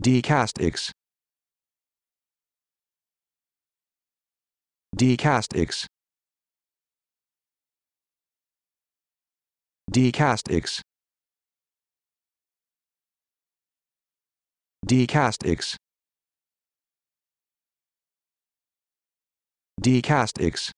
Decastics Decastics Decastics Decastics Decastics